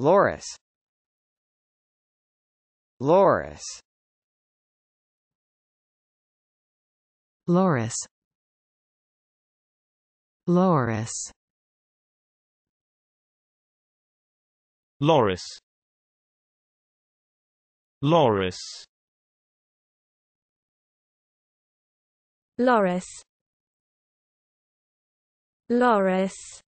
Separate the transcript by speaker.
Speaker 1: Loris Loris Loris Loris Loris Loris Loris Loris